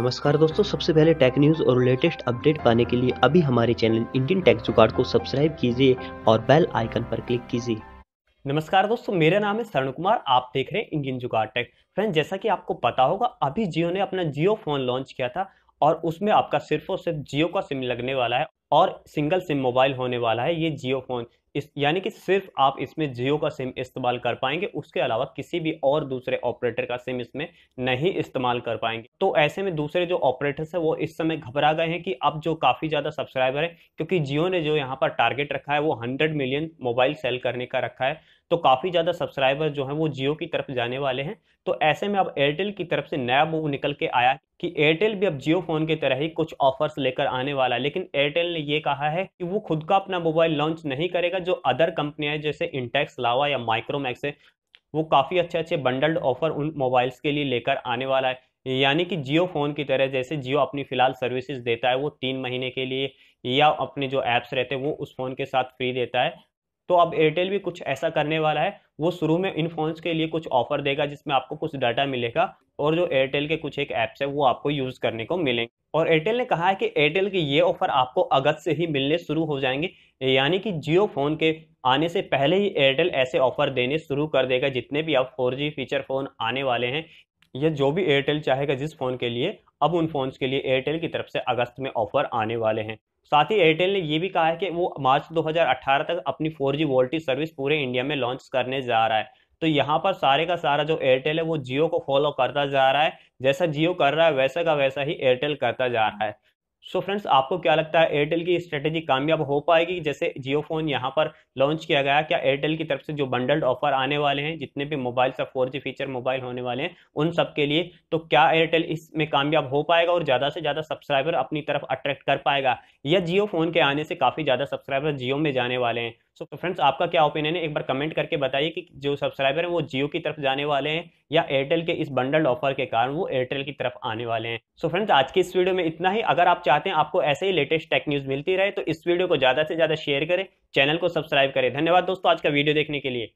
नमस्कार दोस्तों सबसे पहले टेक न्यूज़ और लेटेस्ट अपडेट पाने के लिए अभी हमारे चैनल इंडियन टेक जुगाड़ को सब्सक्राइब कीजिए और बेल आइकन पर क्लिक कीजिए नमस्कार दोस्तों मेरा नाम है शरण कुमार आप देख रहे हैं इंडियन जुगाड़ टेक फ्रेंड जैसा कि आपको पता होगा अभी जियो ने अपना जियो फोन लॉन्च किया था और उसमें आपका सिर्फ और सिर्फ जियो का सिम लगने वाला है और सिंगल सिम मोबाइल होने वाला है ये जियो फोन इस यानी कि सिर्फ आप इसमें जियो का सिम इस्तेमाल कर पाएंगे उसके अलावा किसी भी और दूसरे ऑपरेटर का सिम इसमें नहीं इस्तेमाल कर पाएंगे तो ऐसे में दूसरे जो ऑपरेटर्स हैं वो इस समय घबरा गए हैं कि अब जो काफ़ी ज़्यादा सब्सक्राइबर है क्योंकि जियो ने जो यहाँ पर टारगेट रखा है वो हंड्रेड मिलियन मोबाइल सेल करने का रखा है तो काफ़ी ज़्यादा सब्सक्राइबर जो है वो जियो की तरफ जाने वाले हैं तो ऐसे में अब एयरटेल की तरफ से नया मूव निकल के आया कि एयरटेल भी अब जियो फ़ोन की तरह ही कुछ ऑफर्स लेकर आने वाला है लेकिन एयरटेल ने ये कहा है कि वो खुद का अपना मोबाइल लॉन्च नहीं करेगा जो अदर कंपनियां जैसे इंटेक्स लावा या माइक्रोमैक्स है वो काफ़ी अच्छे अच्छे बंडल्ड ऑफर उन मोबाइल्स के लिए लेकर आने वाला है यानी कि जियो फ़ोन की तरह जैसे जियो अपनी फ़िलहाल सर्विसेज देता है वो तीन महीने के लिए या अपने जो ऐप्स रहते हैं वो उस फ़ोन के साथ फ्री देता है तो अब एयरटेल भी कुछ ऐसा करने वाला है वो शुरू में इन फोन्स के लिए कुछ ऑफर देगा जिसमें आपको कुछ डाटा मिलेगा और जो एयरटेल के कुछ एक ऐप्स है वो आपको यूज़ करने को मिलेंगे और एयरटेल ने कहा है कि एयरटेल के ये ऑफर आपको अगस्त से ही मिलने शुरू हो जाएंगे यानी कि जियो फ़ोन के आने से पहले ही एयरटेल ऐसे ऑफर देने शुरू कर देगा जितने भी अब फोर फीचर फ़ोन आने वाले हैं या जो भी एयरटेल चाहेगा जिस फ़ोन के लिए अब उन फ़ोन्स के लिए एयरटेल की तरफ से अगस्त में ऑफर आने वाले हैं साथ ही एयरटेल ने यह भी कहा है कि वो मार्च 2018 तक अपनी 4G वोल्टेज सर्विस पूरे इंडिया में लॉन्च करने जा रहा है तो यहाँ पर सारे का सारा जो एयरटेल है वो जियो को फॉलो करता जा रहा है जैसा जियो कर रहा है वैसा का वैसा ही एयरटेल करता जा रहा है सो so फ्रेंड्स आपको क्या लगता है एयरटेल की स्ट्रेटेजी कामयाब हो पाएगी जैसे जियो फोन यहाँ पर लॉन्च किया गया क्या एयरटेल की तरफ से जो बंडल्ड ऑफर आने वाले हैं जितने भी मोबाइल सब फोर फीचर मोबाइल होने वाले हैं उन सब के लिए तो क्या एयरटेल इसमें कामयाब हो पाएगा और ज़्यादा से ज़्यादा सब्सक्राइबर अपनी तरफ अट्रैक्ट कर पाएगा या जियो फोन के आने से काफ़ी ज़्यादा सब्सक्राइबर जियो में जाने वाले हैं सो so, फ्रेंड्स आपका क्या ओपिनियन है एक बार कमेंट करके बताइए कि जो सब्सक्राइबर हैं वो जियो की तरफ जाने वाले हैं या एयरटेल के इस बंडल ऑफर के कारण वो एयरटेल की तरफ आने वाले हैं सो so, फ्रेंड्स आज की इस वीडियो में इतना ही अगर आप चाहते हैं आपको ऐसे ही लेटेस्ट टेक न्यूज़ मिलती रहे तो इस वीडियो को ज़्यादा से ज़्यादा शेयर करें चैनल को सब्सक्राइब करें धन्यवाद दोस्तों आज का वीडियो देखने के लिए